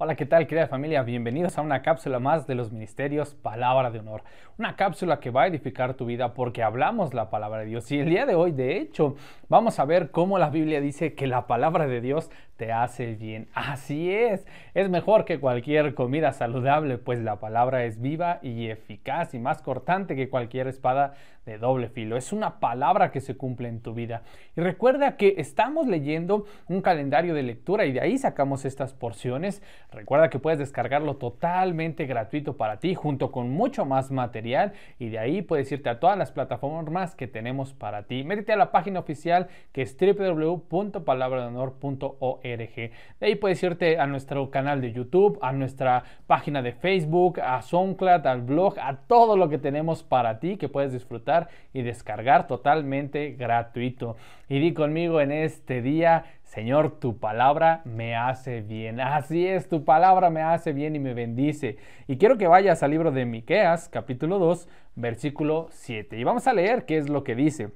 Hola, ¿qué tal querida familia? Bienvenidos a una cápsula más de los ministerios Palabra de Honor. Una cápsula que va a edificar tu vida porque hablamos la palabra de Dios. Y el día de hoy, de hecho, vamos a ver cómo la Biblia dice que la palabra de Dios te hace bien. Así es, es mejor que cualquier comida saludable, pues la palabra es viva y eficaz y más cortante que cualquier espada de doble filo. Es una palabra que se cumple en tu vida. Y recuerda que estamos leyendo un calendario de lectura y de ahí sacamos estas porciones. Recuerda que puedes descargarlo totalmente gratuito para ti junto con mucho más material y de ahí puedes irte a todas las plataformas que tenemos para ti. Métete a la página oficial que es www.palabradonor.org de ahí puedes irte a nuestro canal de YouTube, a nuestra página de Facebook, a SoundCloud, al blog, a todo lo que tenemos para ti que puedes disfrutar y descargar totalmente gratuito. Y di conmigo en este día, Señor, tu palabra me hace bien. Así es, tu palabra me hace bien y me bendice. Y quiero que vayas al libro de Miqueas, capítulo 2, versículo 7. Y vamos a leer qué es lo que dice.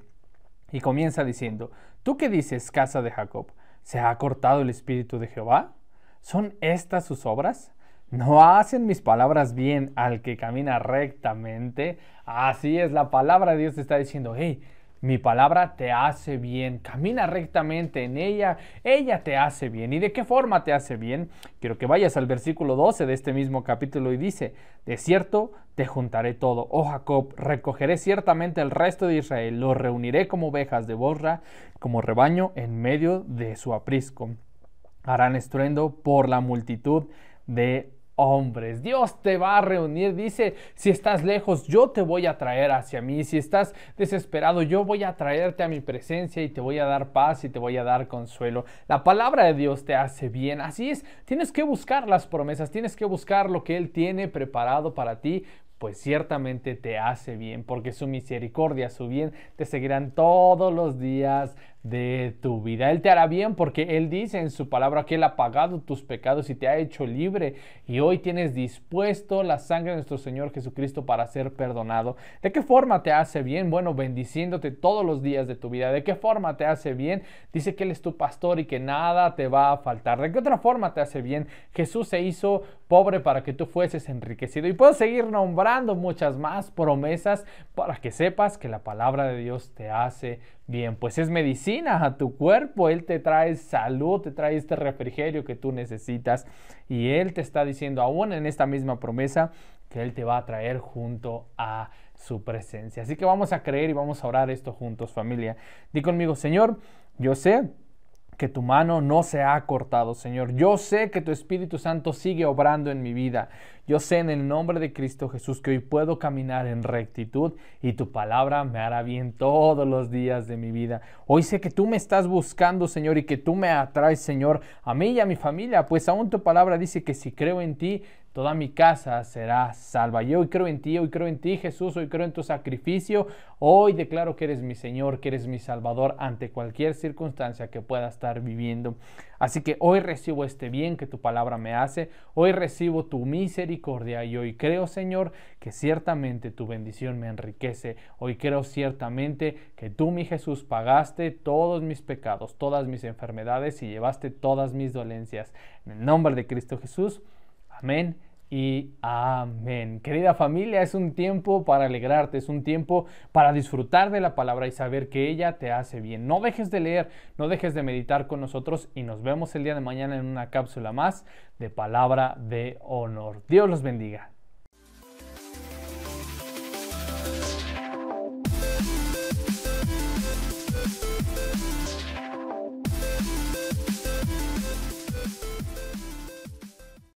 Y comienza diciendo, ¿tú qué dices, casa de Jacob? ¿Se ha cortado el espíritu de Jehová? ¿Son estas sus obras? ¿No hacen mis palabras bien al que camina rectamente? Así es, la palabra de Dios te está diciendo, hey, mi palabra te hace bien. Camina rectamente en ella. Ella te hace bien. ¿Y de qué forma te hace bien? Quiero que vayas al versículo 12 de este mismo capítulo y dice, de cierto, te juntaré todo, oh Jacob, recogeré ciertamente el resto de Israel, Lo reuniré como ovejas de borra, como rebaño en medio de su aprisco. Harán estruendo por la multitud de hombres. Dios te va a reunir. Dice, si estás lejos, yo te voy a traer hacia mí. Si estás desesperado, yo voy a traerte a mi presencia y te voy a dar paz y te voy a dar consuelo. La palabra de Dios te hace bien. Así es, tienes que buscar las promesas, tienes que buscar lo que Él tiene preparado para ti pues ciertamente te hace bien, porque su misericordia, su bien, te seguirán todos los días de tu vida. Él te hará bien porque Él dice en su palabra que Él ha pagado tus pecados y te ha hecho libre. Y hoy tienes dispuesto la sangre de nuestro Señor Jesucristo para ser perdonado. ¿De qué forma te hace bien? Bueno, bendiciéndote todos los días de tu vida. ¿De qué forma te hace bien? Dice que Él es tu pastor y que nada te va a faltar. ¿De qué otra forma te hace bien? Jesús se hizo pobre para que tú fueses enriquecido. Y puedo seguir nombrando muchas más promesas para que sepas que la palabra de Dios te hace Bien, pues es medicina a tu cuerpo, Él te trae salud, te trae este refrigerio que tú necesitas y Él te está diciendo aún en esta misma promesa que Él te va a traer junto a su presencia. Así que vamos a creer y vamos a orar esto juntos familia. Di conmigo, Señor, yo sé que tu mano no se ha cortado, Señor. Yo sé que tu Espíritu Santo sigue obrando en mi vida. Yo sé en el nombre de Cristo Jesús que hoy puedo caminar en rectitud y tu palabra me hará bien todos los días de mi vida. Hoy sé que tú me estás buscando, Señor, y que tú me atraes, Señor, a mí y a mi familia, pues aún tu palabra dice que si creo en ti, toda mi casa será salva. Yo hoy creo en ti, hoy creo en ti, Jesús, hoy creo en tu sacrificio. Hoy declaro que eres mi Señor, que eres mi Salvador ante cualquier circunstancia que pueda estar viviendo. Así que hoy recibo este bien que tu palabra me hace, hoy recibo tu misericordia y hoy creo, Señor, que ciertamente tu bendición me enriquece. Hoy creo ciertamente que tú, mi Jesús, pagaste todos mis pecados, todas mis enfermedades y llevaste todas mis dolencias. En el nombre de Cristo Jesús. Amén y amén. Querida familia, es un tiempo para alegrarte, es un tiempo para disfrutar de la palabra y saber que ella te hace bien. No dejes de leer, no dejes de meditar con nosotros y nos vemos el día de mañana en una cápsula más de palabra de honor. Dios los bendiga.